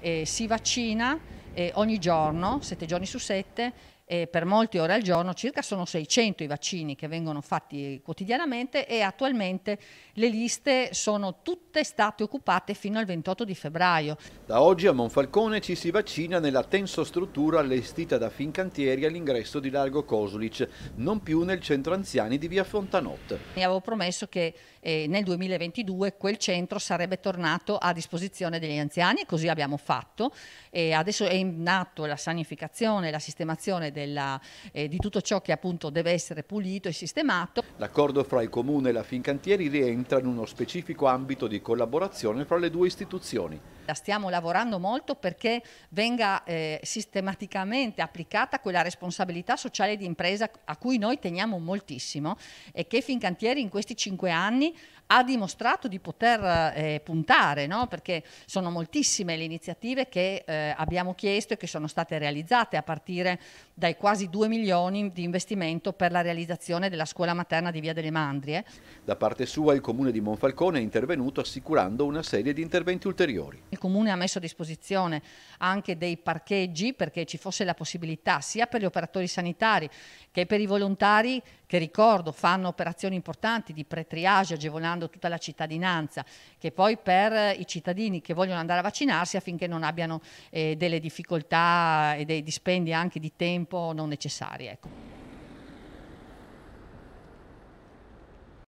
Eh, si vaccina eh, ogni giorno, sette giorni su sette, eh, per molte ore al giorno, circa sono 600 i vaccini che vengono fatti quotidianamente e attualmente le liste sono tutte state occupate fino al 28 di febbraio. Da oggi a Monfalcone ci si vaccina nella tensostruttura allestita da Fincantieri all'ingresso di Largo Cosulic, non più nel centro anziani di via Fontanot. Mi avevo promesso che eh, nel 2022 quel centro sarebbe tornato a disposizione degli anziani e così abbiamo fatto. E adesso è in atto la sanificazione, la sistemazione della, eh, di tutto ciò che appunto deve essere pulito e sistemato. L'accordo fra il Comune e la Fincantieri rientra in uno specifico ambito di collaborazione fra le due istituzioni la stiamo lavorando molto perché venga eh, sistematicamente applicata quella responsabilità sociale di impresa a cui noi teniamo moltissimo e che Fincantieri in questi cinque anni ha dimostrato di poter eh, puntare, no? perché sono moltissime le iniziative che eh, abbiamo chiesto e che sono state realizzate a partire dai quasi 2 milioni di investimento per la realizzazione della scuola materna di Via delle Mandrie. Da parte sua il comune di Monfalcone è intervenuto assicurando una serie di interventi ulteriori. Il il comune ha messo a disposizione anche dei parcheggi perché ci fosse la possibilità sia per gli operatori sanitari che per i volontari che ricordo fanno operazioni importanti di pre-triage agevolando tutta la cittadinanza che poi per i cittadini che vogliono andare a vaccinarsi affinché non abbiano eh, delle difficoltà e dei dispendi anche di tempo non necessari. Ecco.